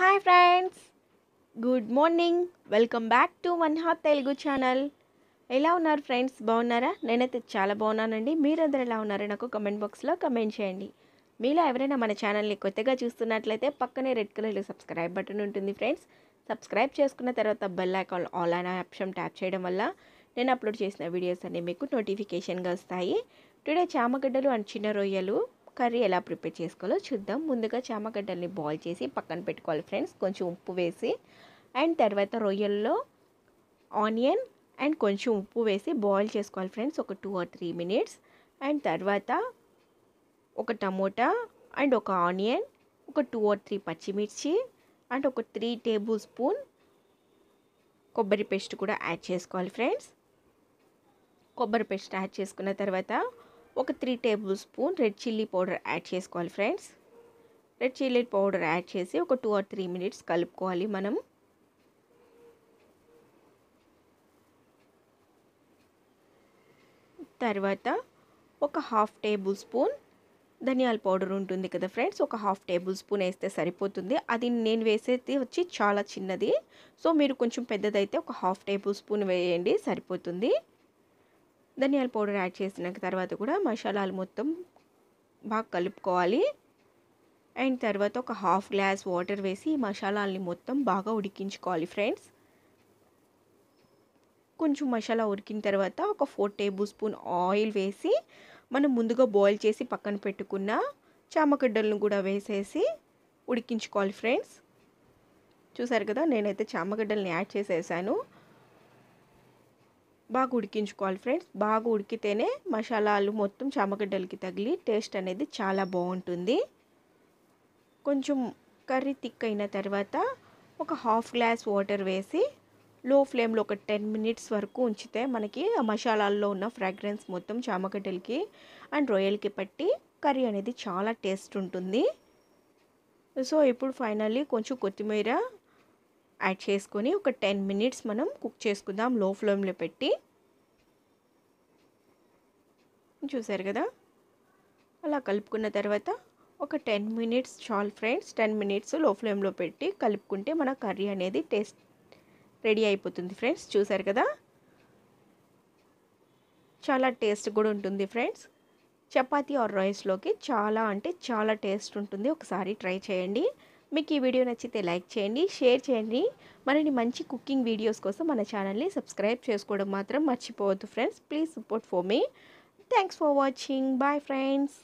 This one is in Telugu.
hi friends good morning welcome back to one hot Telugu channel ఎలా ఉన్నారు ఫ్రెండ్స్ బాగున్నారా నేనైతే చాలా బాగున్నానండి మీరందరూ ఎలా ఉన్నారో నాకు కమెంట్ బాక్స్లో కమెంట్ చేయండి మీలో ఎవరైనా మన ఛానల్ని కొత్తగా చూస్తున్నట్లయితే పక్కనే రెడ్ కలర్లో సబ్స్క్రైబ్ బటన్ ఉంటుంది ఫ్రెండ్స్ సబ్స్క్రైబ్ చేసుకున్న తర్వాత బెల్ ఐకాన్ ఆల్ అనే ఆప్షన్ ట్యాప్ చేయడం వల్ల నేను అప్లోడ్ చేసిన వీడియోస్ అన్నీ మీకు నోటిఫికేషన్గా వస్తాయి టుడే చామగడ్డలు అండ్ చిన్న రొయ్యలు కర్రీ ఎలా ప్రిపేర్ చేసుకోవాలో చూద్దాం ముందుగా చామగడ్డల్ని బాయిల్ చేసి పక్కన పెట్టుకోవాలి ఫ్రెండ్స్ కొంచెం ఉప్పు వేసి అండ్ తర్వాత రొయ్యల్లో ఆనియన్ అండ్ కొంచెం ఉప్పు వేసి బాయిల్ చేసుకోవాలి ఫ్రెండ్స్ ఒక two or three minutes and తర్వాత ఒక టమోటా అండ్ ఒక ఆనియన్ ఒక టూ ఆర్ త్రీ పచ్చిమిర్చి అండ్ ఒక త్రీ టేబుల్ స్పూన్ కొబ్బరి పేస్ట్ కూడా యాడ్ చేసుకోవాలి ఫ్రెండ్స్ కొబ్బరి పేస్ట్ యాడ్ చేసుకున్న తర్వాత ఒక three tablespoon red chilli powder add చేసుకోవాలి friends red chilli powder add చేసి ఒక టూ ఆర్ త్రీ మినిట్స్ కలుపుకోవాలి మనం తర్వాత ఒక హాఫ్ టేబుల్ స్పూన్ ధనియాల పౌడర్ ఉంటుంది కదా ఫ్రెండ్స్ ఒక హాఫ్ టేబుల్ స్పూన్ వేస్తే సరిపోతుంది అది నేను వేసేది వచ్చి చాలా చిన్నది సో మీరు కొంచెం పెద్దదైతే ఒక హాఫ్ టేబుల్ స్పూన్ వేయండి సరిపోతుంది ధనియాల పౌడర్ యాడ్ చేసిన తర్వాత కూడా మసాలాలు మొత్తం బాగా కలుపుకోవాలి అండ్ తర్వాత ఒక హాఫ్ గ్లాస్ వాటర్ వేసి మసాలాల్ని మొత్తం బాగా ఉడికించుకోవాలి ఫ్రెండ్స్ కొంచెం మసాలా ఉడికిన తర్వాత ఒక ఫోర్ టేబుల్ స్పూన్ ఆయిల్ వేసి మనం ముందుగా బాయిల్ చేసి పక్కన పెట్టుకున్న చామగడ్డలను కూడా వేసేసి ఉడికించుకోవాలి ఫ్రెండ్స్ చూసారు కదా నేనైతే చామగడ్డలని యాడ్ చేసేసాను బాగా ఉడికించుకోవాలి ఫ్రెండ్స్ బాగా ఉడికితేనే మసాలాలు మొత్తం చామగడ్డలకి తగిలి టేస్ట్ అనేది చాలా బాగుంటుంది కొంచెం కర్రీ థిక్ అయిన తర్వాత ఒక హాఫ్ గ్లాస్ వాటర్ వేసి లో ఫ్లేమ్లో ఒక టెన్ మినిట్స్ వరకు ఉంచితే మనకి ఆ మసాలాల్లో ఉన్న ఫ్రాగ్రెన్స్ మొత్తం చామగడ్డలకి అండ్ రొయ్యలకి పట్టి కర్రీ అనేది చాలా టేస్ట్ ఉంటుంది సో ఇప్పుడు ఫైనల్లీ కొంచెం కొత్తిమీర యాడ్ చేసుకొని ఒక టెన్ మినిట్స్ మనం కుక్ చేసుకుందాం లో ఫ్లేమ్లో పెట్టి చూసారు కదా అలా కలుపుకున్న తర్వాత ఒక టెన్ మినిట్స్ చాలు ఫ్రెండ్స్ టెన్ మినిట్స్ లో ఫ్లేమ్లో పెట్టి కలుపుకుంటే మన కర్రీ అనేది టేస్ట్ రెడీ అయిపోతుంది ఫ్రెండ్స్ చూసారు కదా చాలా టేస్ట్ కూడా ఉంటుంది ఫ్రెండ్స్ చపాతీ ఆర్ రైస్లోకి చాలా అంటే చాలా టేస్ట్ ఉంటుంది ఒకసారి ట్రై చేయండి మీకు ఈ వీడియో నచ్చితే లైక్ చేయండి షేర్ చేయండి మరిన్ని మంచి కుకింగ్ వీడియోస్ కోసం మన ఛానల్ని సబ్స్క్రైబ్ చేసుకోవడం మాత్రం మర్చిపోవద్దు ఫ్రెండ్స్ ప్లీజ్ సపోర్ట్ ఫర్ మీ thanks for watching bye friends